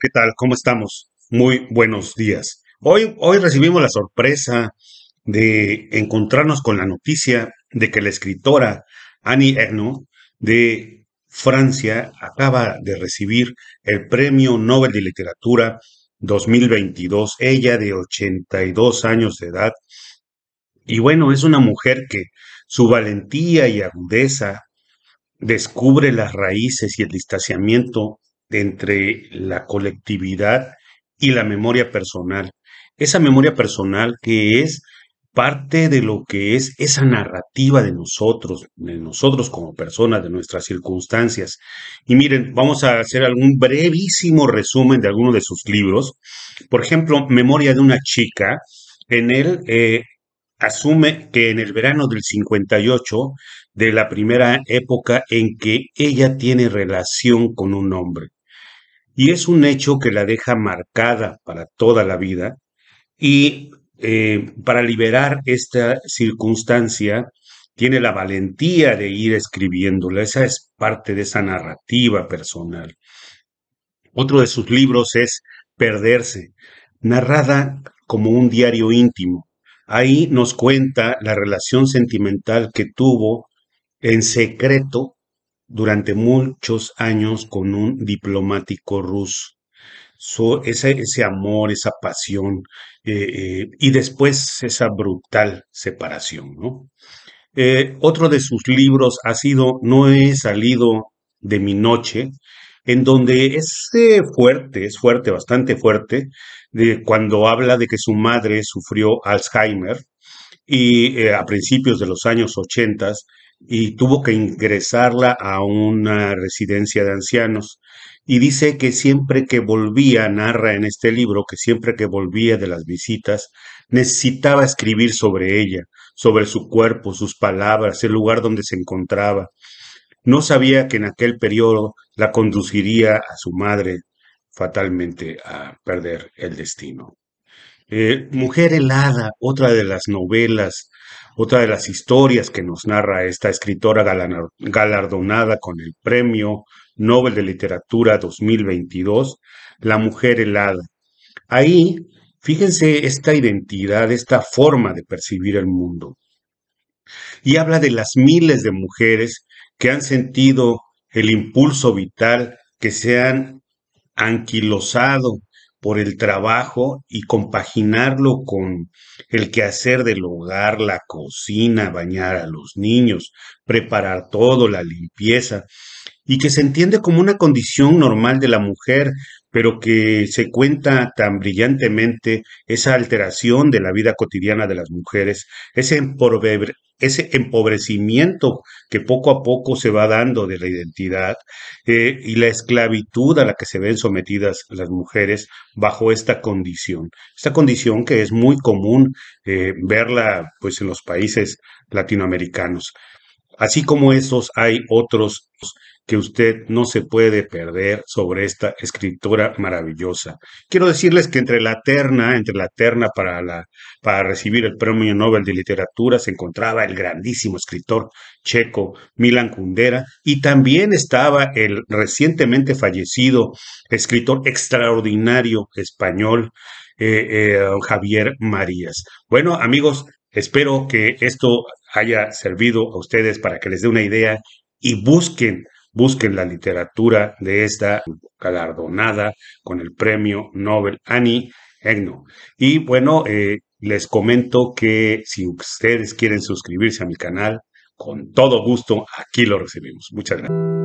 ¿qué tal? ¿Cómo estamos? Muy buenos días. Hoy, hoy recibimos la sorpresa de encontrarnos con la noticia de que la escritora Annie Ernaux de Francia acaba de recibir el Premio Nobel de Literatura 2022, ella de 82 años de edad. Y bueno, es una mujer que su valentía y agudeza descubre las raíces y el distanciamiento entre la colectividad y la memoria personal. Esa memoria personal que es parte de lo que es esa narrativa de nosotros, de nosotros como personas, de nuestras circunstancias. Y miren, vamos a hacer algún brevísimo resumen de alguno de sus libros. Por ejemplo, Memoria de una chica, en él eh, asume que en el verano del 58, de la primera época en que ella tiene relación con un hombre y es un hecho que la deja marcada para toda la vida y eh, para liberar esta circunstancia tiene la valentía de ir escribiéndola, esa es parte de esa narrativa personal. Otro de sus libros es Perderse, narrada como un diario íntimo. Ahí nos cuenta la relación sentimental que tuvo en secreto durante muchos años con un diplomático ruso. ese, ese, amor, esa pasión eh, eh, y después esa brutal separación. ¿no? Eh, otro de sus libros ha sido No he salido de mi noche, en donde es fuerte, es fuerte, bastante fuerte, de cuando habla de que su madre sufrió Alzheimer y eh, a principios de los años 80 y tuvo que ingresarla a una residencia de ancianos. Y dice que siempre que volvía, narra en este libro, que siempre que volvía de las visitas, necesitaba escribir sobre ella, sobre su cuerpo, sus palabras, el lugar donde se encontraba. No sabía que en aquel periodo la conduciría a su madre fatalmente a perder el destino. Eh, Mujer helada, otra de las novelas, otra de las historias que nos narra esta escritora galardonada con el Premio Nobel de Literatura 2022, La Mujer helada. Ahí, fíjense esta identidad, esta forma de percibir el mundo. Y habla de las miles de mujeres que han sentido el impulso vital, que se han anquilosado por el trabajo y compaginarlo con el quehacer del hogar, la cocina, bañar a los niños, preparar todo, la limpieza, y que se entiende como una condición normal de la mujer, pero que se cuenta tan brillantemente esa alteración de la vida cotidiana de las mujeres, ese, ese empobrecimiento que poco a poco se va dando de la identidad eh, y la esclavitud a la que se ven sometidas las mujeres bajo esta condición. Esta condición que es muy común eh, verla pues, en los países latinoamericanos. Así como esos, hay otros que usted no se puede perder sobre esta escritora maravillosa. Quiero decirles que entre la terna, entre la terna para, para recibir el Premio Nobel de Literatura se encontraba el grandísimo escritor checo Milan Kundera y también estaba el recientemente fallecido escritor extraordinario español eh, eh, Javier Marías. Bueno, amigos, Espero que esto haya servido a ustedes para que les dé una idea y busquen, busquen la literatura de esta galardonada con el premio Nobel Annie Egno. Y bueno, eh, les comento que si ustedes quieren suscribirse a mi canal, con todo gusto aquí lo recibimos. Muchas gracias.